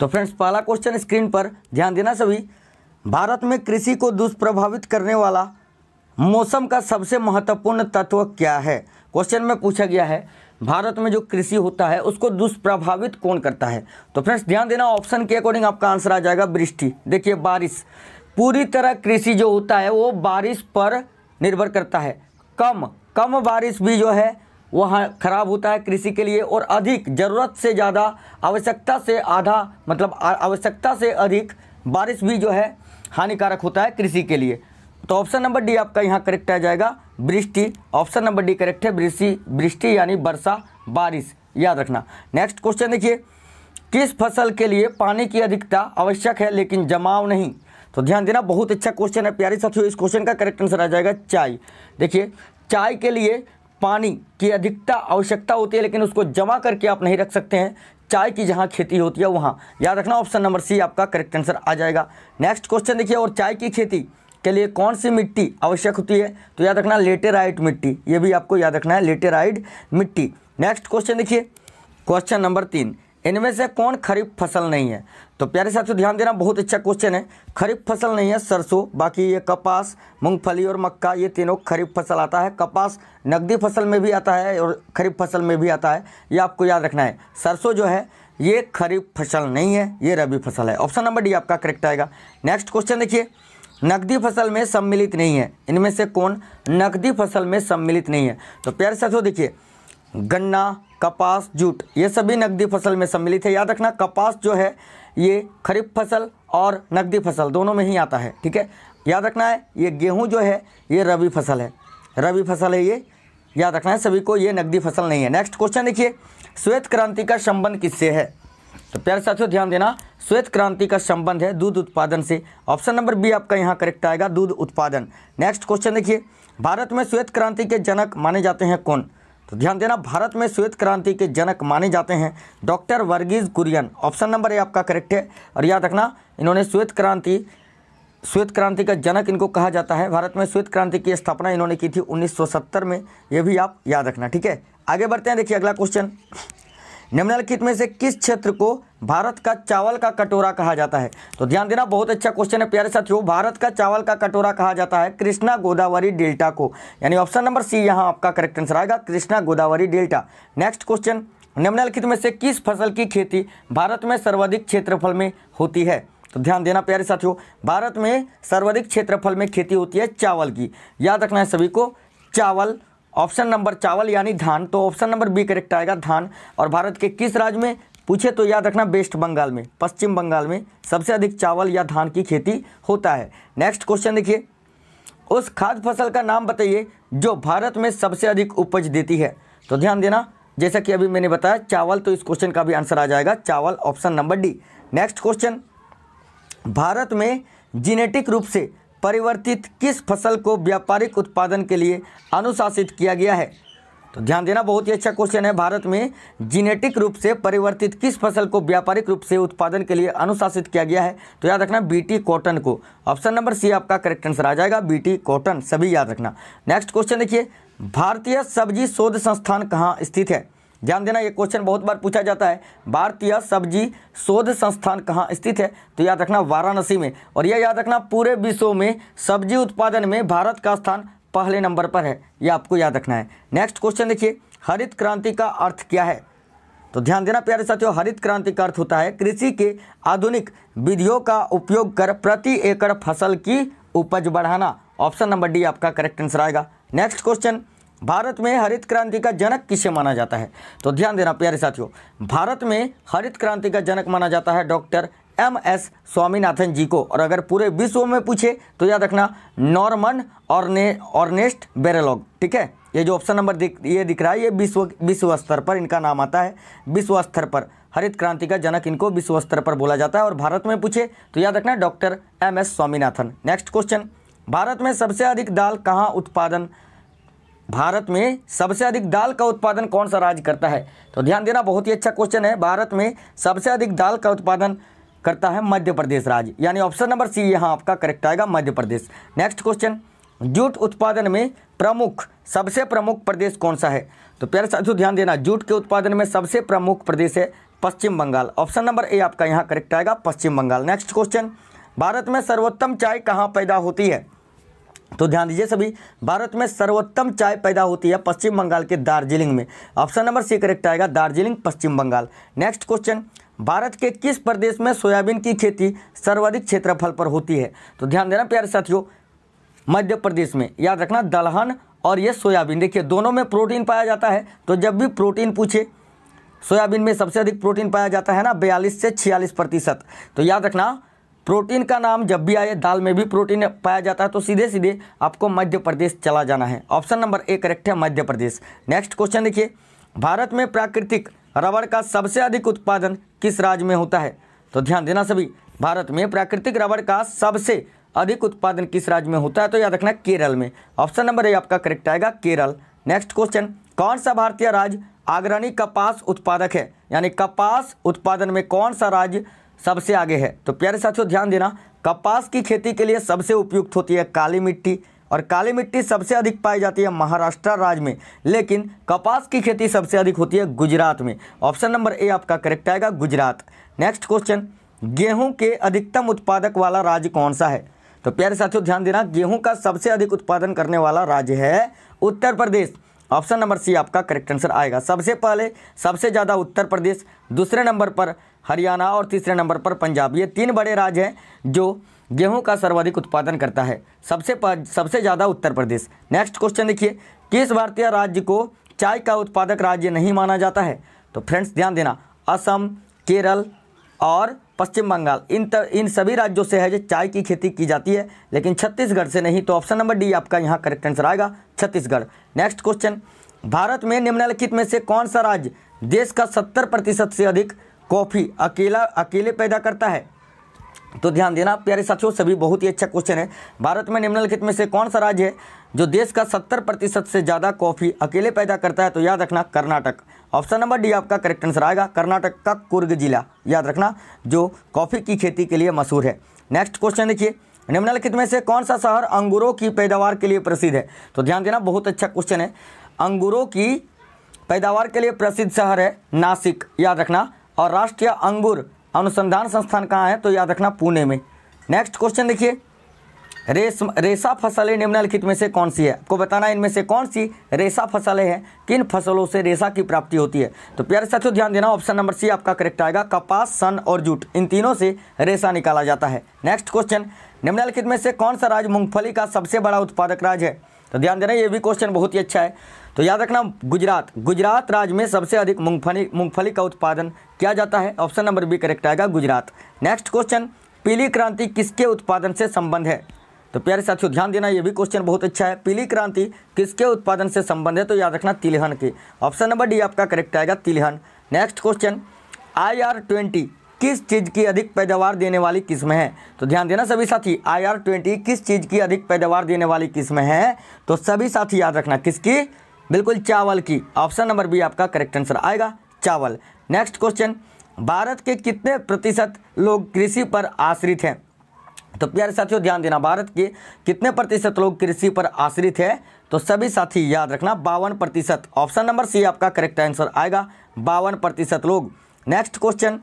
तो फ्रेंड्स पहला question screen पर ध्यान देना सभी भारत में कृषि को दुष्प्रभावित करने वाला मौसम का सबसे महत्वपूर्ण तत्व क्या है क्वेश्चन में पूछा गया है भारत में जो कृषि होता है उसको दुष्प्रभावित कौन करता है तो फ्रेंड्स ध्यान देना ऑप्शन के अकॉर्डिंग आपका आंसर आ जाएगा वृष्टि देखिए बारिश पूरी तरह कृषि जो होता है वो बारिश पर निर्भर करता है कम कम बारिश भी जो है वह खराब होता है कृषि के लिए और अधिक ज़रूरत से ज़्यादा आवश्यकता से आधा मतलब आवश्यकता से अधिक बारिश भी जो है हानिकारक होता है कृषि के लिए तो ऑप्शन नंबर डी आपका यहाँ करेक्ट आ जाएगा वृष्टि ऑप्शन नंबर डी करेक्ट है वृष्टि वृष्टि यानी वर्षा बारिश याद रखना नेक्स्ट क्वेश्चन देखिए किस फसल के लिए पानी की अधिकता आवश्यक है लेकिन जमाव नहीं तो ध्यान देना बहुत अच्छा क्वेश्चन है प्यारे साथियों इस क्वेश्चन का करेक्ट आंसर आ जाएगा चाय देखिए चाय के लिए पानी की अधिकता आवश्यकता होती है लेकिन उसको जमा करके आप नहीं रख सकते हैं चाय की जहाँ खेती होती है वहाँ याद रखना ऑप्शन नंबर सी आपका करेक्ट आंसर आ जाएगा नेक्स्ट क्वेश्चन देखिए और चाय की खेती के लिए कौन सी मिट्टी आवश्यक होती है तो याद रखना लेटेराइट मिट्टी ये भी आपको याद रखना है लेटेराइड मिट्टी नेक्स्ट क्वेश्चन देखिए क्वेश्चन नंबर तीन इनमें से कौन खरीफ फसल नहीं है तो प्यारे साथियों ध्यान देना बहुत अच्छा क्वेश्चन है खरीफ फसल नहीं है सरसों बाकी ये कपास मूंगफली और मक्का ये तीनों खरीफ फसल आता है कपास नकदी फसल में भी आता है और खरीफ फसल में भी आता है ये आपको याद रखना है सरसों जो है ये खरीफ फसल नहीं है ये रबी फसल है ऑप्शन नंबर डी आपका करेक्ट आएगा नेक्स्ट क्वेश्चन देखिए नकदी फसल में सम्मिलित नहीं है इनमें से कौन नकदी फसल में सम्मिलित नहीं है तो प्यारे साथियों देखिए गन्ना कपास जूट ये सभी नकदी फसल में सम्मिलित है याद रखना कपास जो है ये खरीफ फसल और नकदी फसल दोनों में ही आता है ठीक है याद रखना है ये गेहूँ जो है ये रबी फसल है रबी फसल है ये याद रखना है सभी को ये नकदी फसल नहीं है नेक्स्ट क्वेश्चन देखिए श्वेत क्रांति का संबंध किससे है तो प्यारे साथियों ध्यान देना श्वेत क्रांति का संबंध है दूध उत्पादन से ऑप्शन नंबर बी आपका यहाँ करेक्ट आएगा दूध उत्पादन नेक्स्ट क्वेश्चन देखिए भारत में श्वेत क्रांति के जनक माने जाते हैं कौन तो ध्यान देना भारत में श्वेत क्रांति के जनक माने जाते हैं doctor Varghese Kurien option number A आपका करेक्ट है और याद रखना इन्होंने श्वेत क्रांति श्वेत क्रांति का जनक इनको कहा जाता है भारत में श्वेत क्रांति की स्थापना इन्होंने की थी 1970 में यह भी आप याद रखना ठीक है आगे बढ़ते हैं देखिए अगला क्वेश्चन निम्नलिखित में से किस क्षेत्र को भारत का चावल का कटोरा कहा जाता है तो ध्यान देना बहुत अच्छा क्वेश्चन है प्यारे साथियों भारत का चावल का कटोरा कहा जाता है कृष्णा गोदावरी डेल्टा को यानी ऑप्शन नंबर सी यहाँ आपका करेक्ट आंसर आएगा Krishna Godavari delta next question निम्नलिखित में से किस फसल की खेती भारत में सर्वाधिक क्षेत्रफल में होती है तो ध्यान देना प्यारे साथियों भारत में सर्वाधिक क्षेत्रफल में खेती होती है चावल की याद रखना है सभी को चावल ऑप्शन नंबर चावल यानी धान तो ऑप्शन नंबर बी करेक्ट आएगा धान और भारत के किस राज्य में पूछे तो याद रखना वेस्ट बंगाल में पश्चिम बंगाल में सबसे अधिक चावल या धान की खेती होता है नेक्स्ट क्वेश्चन देखिए उस खाद्य फसल का नाम बताइए जो भारत में सबसे अधिक उपज देती है तो ध्यान देना जैसा कि अभी मैंने बताया चावल तो इस क्वेश्चन का भी आंसर आ जाएगा चावल option number D next question भारत में जीनेटिक रूप से परिवर्तित किस फसल को व्यापारिक उत्पादन के लिए अनुशासित किया गया है तो ध्यान देना बहुत ही अच्छा क्वेश्चन है भारत में जीनेटिक रूप से परिवर्तित किस फसल को व्यापारिक रूप से उत्पादन के लिए अनुशासित किया गया है तो याद रखना बीटी कॉटन को ऑप्शन नंबर सी आपका करेक्ट आंसर आ जाएगा बीटी कॉटन सभी याद रखना नेक्स्ट क्वेश्चन देखिए भारतीय सब्जी शोध संस्थान कहाँ स्थित है ध्यान देना ये क्वेश्चन बहुत बार पूछा जाता है भारतीय सब्जी शोध संस्थान कहाँ स्थित है तो याद रखना वाराणसी में और यह याद रखना पूरे विश्व में सब्जी उत्पादन में भारत का स्थान पहले नंबर पर है यह आपको याद रखना है नेक्स्ट क्वेश्चन देखिए हरित क्रांति का अर्थ क्या है तो ध्यान देना प्यारे साथियों हरित क्रांति का अर्थ होता है कृषि के आधुनिक विधियों का उपयोग कर प्रति एकड़ फसल की उपज बढ़ाना ऑप्शन नंबर डी आपका करेक्ट आंसर आएगा नेक्स्ट क्वेश्चन भारत में हरित क्रांति का जनक किसे माना जाता है तो ध्यान देना प्यारे साथियों भारत में हरित क्रांति का जनक माना जाता है doctor M S Swaminathan ji को और अगर पूरे विश्व में पूछे तो याद रखना नॉर्मन ऑर्ने ऑर्नेस्ट बेरेलॉग ठीक है ये जो ऑप्शन नंबर दिख ये दिख रहा है ये विश्व विश्व स्तर पर इनका नाम आता है विश्व स्तर पर हरित क्रांति का जनक इनको विश्व स्तर पर बोला जाता है और भारत में पूछे तो याद रखना doctor M S Swaminathan next question भारत में सबसे अधिक दाल कहाँ उत्पादन भारत में सबसे अधिक दाल का उत्पादन कौन सा राज्य करता है तो ध्यान देना बहुत ही अच्छा क्वेश्चन है भारत में सबसे अधिक दाल का उत्पादन करता है मध्य प्रदेश राज्य यानी ऑप्शन नंबर सी यहाँ आपका करेक्ट आएगा Madhya Pradesh next question jute उत्पादन में प्रमुख सबसे प्रमुख प्रदेश कौन सा है तो प्यारे साथियों ध्यान देना जूट के उत्पादन में सबसे प्रमुख प्रदेश है Paschim Bangal option number A आपका यहाँ करेक्ट आएगा पश्चिम बंगाल नेक्स्ट क्वेश्चन भारत में सर्वोत्तम चाय कहाँ पैदा होती है तो ध्यान दीजिए सभी भारत में सर्वोत्तम चाय पैदा होती है पश्चिम बंगाल के दार्जिलिंग में ऑप्शन नंबर सी करेक्ट आएगा दार्जिलिंग पश्चिम बंगाल नेक्स्ट क्वेश्चन भारत के किस प्रदेश में सोयाबीन की खेती सर्वाधिक क्षेत्रफल पर होती है तो ध्यान देना प्यारे साथियों मध्य प्रदेश में याद रखना दलहन और ये सोयाबीन देखिए दोनों में प्रोटीन पाया जाता है तो जब भी प्रोटीन पूछे सोयाबीन में सबसे अधिक प्रोटीन पाया जाता है ना बयालीस से छियालीस प्रतिशत तो याद रखना प्रोटीन का नाम जब भी आए दाल में भी प्रोटीन पाया जाता है तो सीधे सीधे आपको मध्य प्रदेश चला जाना है ऑप्शन नंबर ए करेक्ट है मध्य प्रदेश नेक्स्ट क्वेश्चन देखिए भारत में प्राकृतिक रबड़ का सबसे अधिक उत्पादन किस राज्य में होता है तो ध्यान देना सभी भारत में प्राकृतिक रबड़ का सबसे अधिक उत्पादन किस राज्य में होता है तो याद रखना केरल में ऑप्शन नंबर ए आपका करेक्ट आएगा केरल नेक्स्ट क्वेश्चन कौन सा भारतीय राज्य अग्रणी कपास उत्पादक है यानी कपास उत्पादन में कौन सा राज्य सबसे आगे है तो प्यारे साथियों ध्यान देना कपास की खेती के लिए सबसे उपयुक्त होती है काली मिट्टी और काली मिट्टी सबसे अधिक पाई जाती है महाराष्ट्र राज्य में लेकिन कपास की खेती सबसे अधिक होती है गुजरात में ऑप्शन नंबर ए आपका करेक्ट आएगा गुजरात नेक्स्ट क्वेश्चन गेहूं के अधिकतम उत्पादक वाला राज्य कौन सा है तो प्यारे साथियों ध्यान देना गेहूं का सबसे अधिक उत्पादन करने वाला राज्य है उत्तर प्रदेश ऑप्शन नंबर सी आपका करेक्ट आंसर आएगा सबसे पहले सबसे ज़्यादा उत्तर प्रदेश दूसरे नंबर पर हरियाणा और तीसरे नंबर पर पंजाब ये तीन बड़े राज्य हैं जो गेहूं का सर्वाधिक उत्पादन करता है सबसे सबसे ज़्यादा उत्तर प्रदेश नेक्स्ट क्वेश्चन देखिए किस भारतीय राज्य को चाय का उत्पादक राज्य नहीं माना जाता है तो फ्रेंड्स ध्यान देना असम केरल और पश्चिम बंगाल इन तर, इन सभी राज्यों से है जो चाय की खेती की जाती है लेकिन छत्तीसगढ़ से नहीं तो ऑप्शन नंबर डी आपका यहाँ करेक्ट आंसर आएगा छत्तीसगढ़ नेक्स्ट क्वेश्चन भारत में निम्नलिखित में से कौन सा राज्य देश का सत्तर प्रतिशत से अधिक कॉफ़ी अकेला अकेले पैदा करता है तो ध्यान देना प्यारे साथियों सभी बहुत ही अच्छा क्वेश्चन है भारत में निम्नलिखित में से कौन सा राज्य है जो देश का 70 प्रतिशत से ज़्यादा कॉफ़ी अकेले पैदा करता है तो याद रखना कर्नाटक ऑप्शन नंबर डी आपका करेक्ट आंसर आएगा कर्नाटक का कुर्ग जिला याद रखना जो कॉफ़ी की खेती के लिए मशहूर है नेक्स्ट क्वेश्चन देखिए निम्नलिखित में से कौन सा शहर अंगूरों की पैदावार के लिए प्रसिद्ध है तो ध्यान देना बहुत अच्छा क्वेश्चन है अंगूरों की पैदावार के लिए प्रसिद्ध शहर है नासिक याद रखना और राष्ट्रीय अंगूर अनुसंधान संस्थान कहाँ है तो याद रखना पुणे में नेक्स्ट क्वेश्चन देखिए रेस रेसा फसलें निम्नलिखित में से कौन सी है आपको बताना इनमें से कौन सी रेसा फसलें हैं किन फसलों से रेसा की प्राप्ति होती है तो प्यारे साथियों ध्यान देना ऑप्शन नंबर सी आपका करेक्ट आएगा कपास सन और जूट इन तीनों से रेसा निकाला जाता है नेक्स्ट क्वेश्चन निम्नलिखित में से कौन सा राज्य मूंगफली का सबसे बड़ा उत्पादक राज्य है तो ध्यान देना ये भी क्वेश्चन बहुत ही अच्छा है तो याद रखना गुजरात गुजरात राज्य में सबसे अधिक मूंगफली मूंगफली का उत्पादन किया जाता है ऑप्शन नंबर बी करेक्ट आएगा गुजरात नेक्स्ट क्वेश्चन पीली क्रांति किसके उत्पादन से संबंध है तो प्यारे साथियों ध्यान देना ये भी क्वेश्चन बहुत अच्छा है पीली क्रांति किसके उत्पादन से संबंध है तो याद रखना तिलहन के ऑप्शन नंबर डी आपका करेक्ट आएगा तिलहन next question I R twenty किस चीज़ की अधिक पैदावार देने वाली किस्म है तो ध्यान देना सभी साथी आई आर ट्वेंटी किस चीज़ की अधिक पैदावार देने वाली किस्म है तो सभी साथी याद रखना किसकी बिल्कुल चावल की ऑप्शन नंबर बी आपका करेक्ट आंसर आएगा चावल नेक्स्ट क्वेश्चन भारत के कितने प्रतिशत लोग कृषि पर आश्रित हैं तो प्यारे साथियों ध्यान देना भारत के कितने प्रतिशत लोग कृषि पर आश्रित है तो सभी साथी याद रखना बावन प्रतिशत ऑप्शन नंबर सी आपका करेक्ट आंसर आएगा बावन प्रतिशत लोग नेक्स्ट क्वेश्चन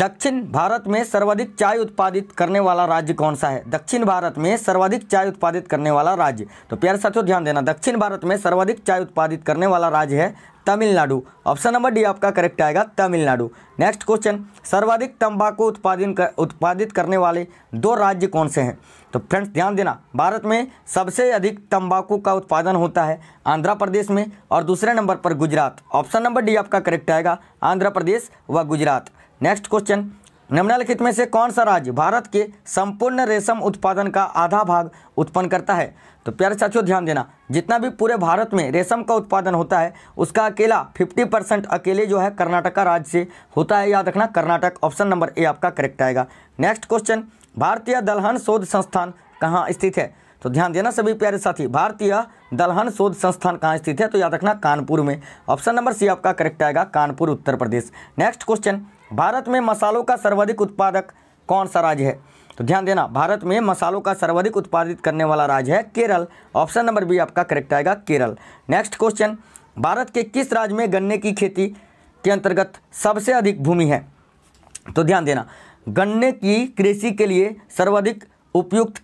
दक्षिण भारत में सर्वाधिक चाय उत्पादित करने वाला राज्य कौन सा है दक्षिण भारत में सर्वाधिक चाय उत्पादित करने वाला राज्य तो प्यारे साथियों ध्यान देना दक्षिण भारत में सर्वाधिक चाय उत्पादित करने वाला राज्य है तमिलनाडु ऑप्शन नंबर डी आपका करेक्ट आएगा तमिलनाडु नेक्स्ट क्वेश्चन सर्वाधिक तंबाकू उत्पादन कर, उत्पादित करने वाले दो राज्य कौन से हैं तो फ्रेंड्स ध्यान देना भारत में सबसे अधिक तंबाकू का उत्पादन होता है आंध्र प्रदेश में और दूसरे नंबर पर गुजरात ऑप्शन नंबर डी आपका करेक्ट आएगा आंध्र प्रदेश व गुजरात नेक्स्ट क्वेश्चन निम्नलिखित में से कौन सा राज्य भारत के संपूर्ण रेशम उत्पादन का आधा भाग उत्पन्न करता है तो प्यारे साथियों ध्यान देना जितना भी पूरे भारत में रेशम का उत्पादन होता है उसका अकेला 50 परसेंट अकेले जो है कर्नाटका राज्य से होता है याद रखना कर्नाटक ऑप्शन नंबर ए आपका करेक्ट आएगा नेक्स्ट क्वेश्चन भारतीय दलहन शोध संस्थान कहाँ स्थित है तो ध्यान देना सभी प्यारे साथी भारतीय दलहन शोध संस्थान कहाँ स्थित है तो याद रखना कानपुर में ऑप्शन नंबर सी आपका करेक्ट आएगा कानपुर उत्तर प्रदेश नेक्स्ट क्वेश्चन भारत में मसालों का सर्वाधिक उत्पादक कौन सा राज्य है तो ध्यान देना भारत में मसालों का सर्वाधिक उत्पादित करने वाला राज्य है केरल ऑप्शन नंबर बी आपका करेक्ट आएगा केरल नेक्स्ट क्वेश्चन भारत के किस राज्य में गन्ने की खेती के अंतर्गत सबसे अधिक भूमि है तो ध्यान देना गन्ने की कृषि के लिए सर्वाधिक उपयुक्त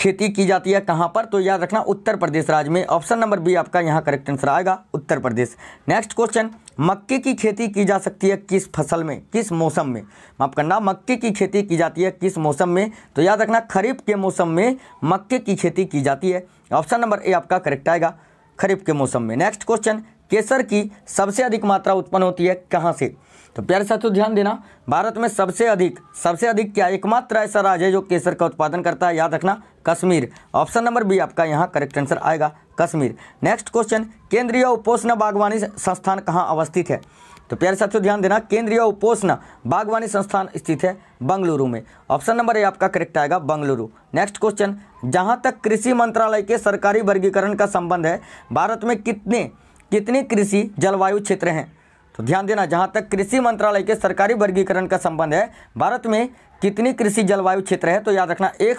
खेती की जाती है कहाँ पर तो याद रखना उत्तर प्रदेश राज्य में ऑप्शन नंबर बी आपका यहाँ करेक्ट आंसर आएगा उत्तर प्रदेश नेक्स्ट क्वेश्चन मक्के की खेती की जा सकती है किस फसल में किस मौसम में माफ करना मक्के की खेती की जाती है किस मौसम में तो याद रखना खरीफ के मौसम में मक्के की खेती की जाती है ऑप्शन नंबर ए आपका करेक्ट आएगा खरीफ के मौसम में नेक्स्ट क्वेश्चन केसर की सबसे अधिक मात्रा उत्पन्न होती है कहाँ से तो प्यारे साथियों ध्यान देना भारत में सबसे अधिक सबसे अधिक क्या एकमात्र ऐसा राज्य है जो केसर का उत्पादन करता है याद रखना कश्मीर ऑप्शन नंबर बी आपका यहाँ करेक्ट आंसर आएगा कश्मीर नेक्स्ट क्वेश्चन केंद्रीय उपोषण बागवानी संस्थान कहाँ अवस्थित है तो प्यारे साथियों ध्यान देना केंद्रीय उपोषण बागवानी संस्थान स्थित है बंगलुरु में ऑप्शन नंबर ए आपका करेक्ट आएगा बंगलुरु नेक्स्ट क्वेश्चन जहां तक कृषि मंत्रालय के सरकारी वर्गीकरण का संबंध है भारत में कितने कितने कृषि जलवायु क्षेत्र हैं तो ध्यान देना जहाँ तक कृषि मंत्रालय के सरकारी वर्गीकरण का संबंध है भारत में कितनी कृषि जलवायु क्षेत्र है तो याद रखना एक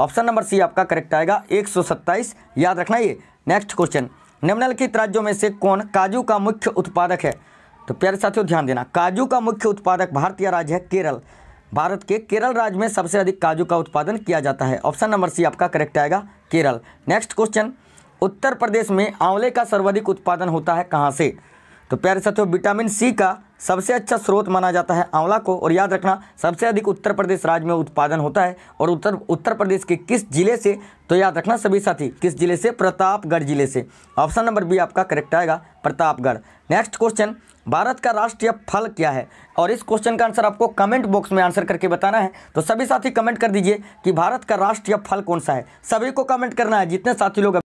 ऑप्शन नंबर सी आपका करेक्ट आएगा एक याद रखना ये नेक्स्ट क्वेश्चन निम्नलिखित राज्यों में से कौन काजू का मुख्य उत्पादक है तो प्यारे साथियों ध्यान देना काजू का मुख्य उत्पादक भारतीय राज्य है केरल भारत के केरल राज्य में सबसे अधिक काजू का उत्पादन किया जाता है ऑप्शन नंबर सी आपका करेक्ट आएगा केरल नेक्स्ट क्वेश्चन उत्तर प्रदेश में आंवले का सर्वाधिक उत्पादन होता है कहाँ से तो प्यारे साथियों विटामिन सी का सबसे अच्छा स्रोत माना जाता है आंवला को और याद रखना सबसे अधिक उत्तर प्रदेश राज्य में उत्पादन होता है और उत्तर उत्तर प्रदेश के किस जिले से तो याद रखना सभी साथी किस जिले से प्रतापगढ़ जिले से ऑप्शन नंबर बी आपका करेक्ट आएगा प्रतापगढ़ नेक्स्ट क्वेश्चन भारत का राष्ट्रीय फल क्या है और इस क्वेश्चन का आंसर आपको कमेंट बॉक्स में आंसर करके बताना है तो सभी साथी कमेंट कर दीजिए कि भारत का राष्ट्रीय फल कौन सा है सभी को कमेंट करना है जितने साथी लोग